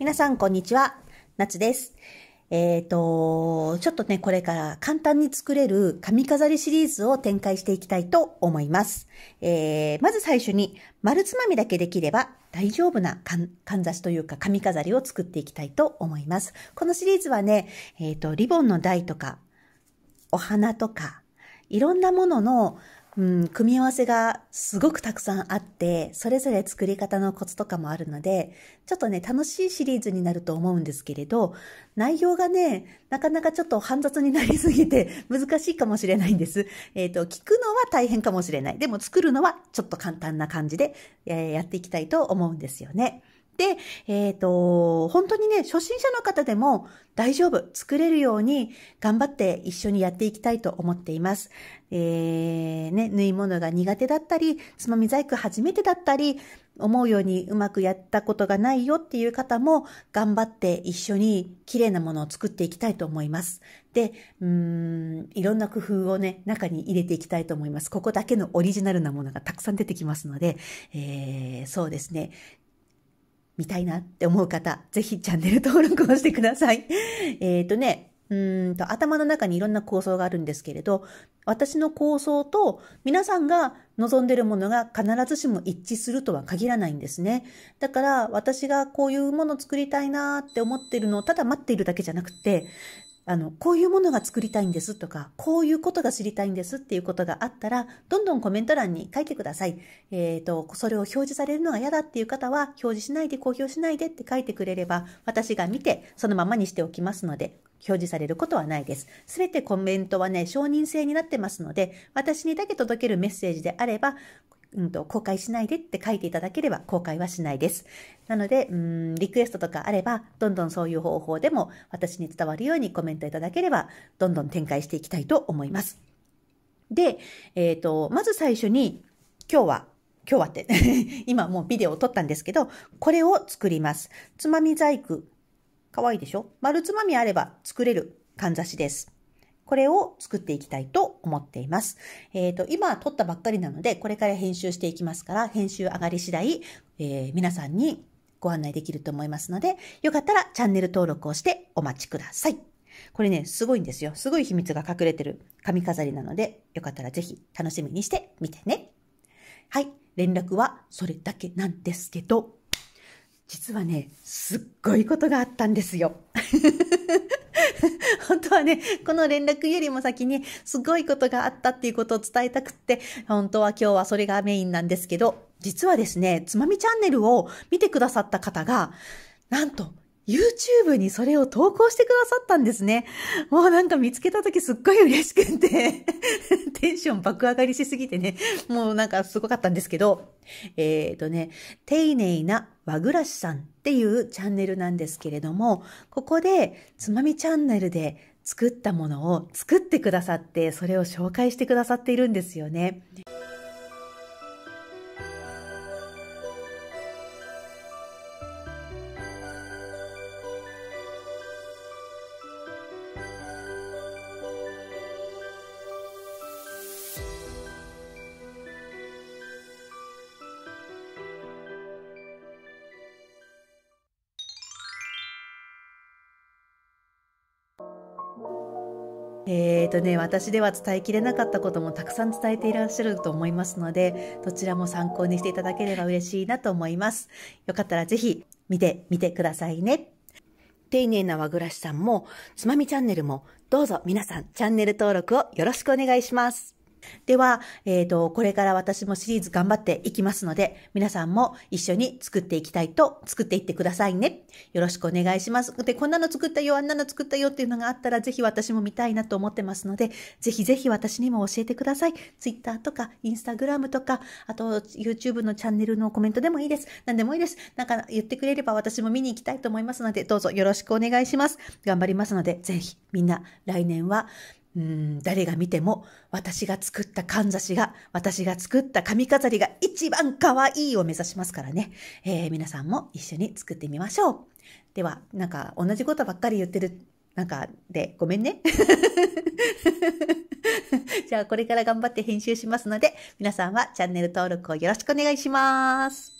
皆さん、こんにちは。夏です。えっ、ー、と、ちょっとね、これから簡単に作れる髪飾りシリーズを展開していきたいと思います。えー、まず最初に、丸つまみだけできれば大丈夫なかん、かんざしというか髪飾りを作っていきたいと思います。このシリーズはね、えっ、ー、と、リボンの台とか、お花とか、いろんなものの、うん、組み合わせがすごくたくさんあって、それぞれ作り方のコツとかもあるので、ちょっとね、楽しいシリーズになると思うんですけれど、内容がね、なかなかちょっと煩雑になりすぎて 難しいかもしれないんです。えっ、ー、と、聞くのは大変かもしれない。でも作るのはちょっと簡単な感じで、えー、やっていきたいと思うんですよね。で、、えっ、ー、と、本当にね、初心者の方でも大丈夫、作れるように頑張って一緒にやっていきたいと思っています。えー、ね、縫い物が苦手だったり、つまみ細工初めてだったり、思うようにうまくやったことがないよっていう方も頑張って一緒に綺麗なものを作っていきたいと思います。で、うん、いろんな工夫をね、中に入れていきたいと思います。ここだけのオリジナルなものがたくさん出てきますので、えー、そうですね。見たいなって思う方、ぜひチャンネル登録をしてください。えっ、ー、とね、うんと頭の中にいろんな構想があるんですけれど、私の構想と皆さんが望んでるものが必ずしも一致するとは限らないんですね。だから私がこういうものを作りたいなって思ってるのをただ待っているだけじゃなくて、あの、こういうものが作りたいんですとか、こういうことが知りたいんですっていうことがあったら、どんどんコメント欄に書いてください。えっ、ー、と、それを表示されるのが嫌だっていう方は、表示しないで、公表しないでって書いてくれれば、私が見て、そのままにしておきますので、表示されることはないです。すべてコメントはね、承認制になってますので、私にだけ届けるメッセージであれば、うん、と公開しないでって書いていただければ公開はしないです。なので、うん、リクエストとかあれば、どんどんそういう方法でも私に伝わるようにコメントいただければ、どんどん展開していきたいと思います。で、えっ、ー、と、まず最初に、今日は、今日はって 今もうビデオを撮ったんですけど、これを作ります。つまみ細工。かわいいでしょ丸つまみあれば作れるかんざしです。これを作っていきたいと思っています。えっ、ー、と、今撮ったばっかりなので、これから編集していきますから、編集上がり次第、えー、皆さんにご案内できると思いますので、よかったらチャンネル登録をしてお待ちください。これね、すごいんですよ。すごい秘密が隠れてる髪飾りなので、よかったらぜひ楽しみにしてみてね。はい、連絡はそれだけなんですけど、実はね、すっごいことがあったんですよ。ね、この連絡よりも先にすごいことがあったっていうことを伝えたくって、本当は今日はそれがメインなんですけど、実はですね、つまみチャンネルを見てくださった方が、なんと、YouTube にそれを投稿してくださったんですね。もうなんか見つけた時すっごい嬉しくてテンション爆上がりしすぎてね、もうなんかすごかったんですけど、えっ、ー、とね、丁寧な和暮らしさんっていうチャンネルなんですけれども、ここでつまみチャンネルで作ったものを作ってくださって、それを紹介してくださっているんですよね。ええー、とね、私では伝えきれなかったこともたくさん伝えていらっしゃると思いますので、どちらも参考にしていただければ嬉しいなと思います。よかったらぜひ見てみてくださいね。丁寧な和暮らしさんも、つまみチャンネルも、どうぞ皆さんチャンネル登録をよろしくお願いします。では、えっ、ー、と、これから私もシリーズ頑張っていきますので、皆さんも一緒に作っていきたいと、作っていってくださいね。よろしくお願いします。で、こんなの作ったよ、あんなの作ったよっていうのがあったら、ぜひ私も見たいなと思ってますので、ぜひぜひ私にも教えてください。Twitter とか、Instagram とか、あと、YouTube のチャンネルのコメントでもいいです。何でもいいです。なんか言ってくれれば私も見に行きたいと思いますので、どうぞよろしくお願いします。頑張りますので、ぜひみんな来年は、うん、誰が見ても私が作ったかんざしが、私が作った髪飾りが一番可愛いを目指しますからね。えー、皆さんも一緒に作ってみましょう。では、なんか同じことばっかり言ってる、なんかでごめんね。じゃあこれから頑張って編集しますので、皆さんはチャンネル登録をよろしくお願いします。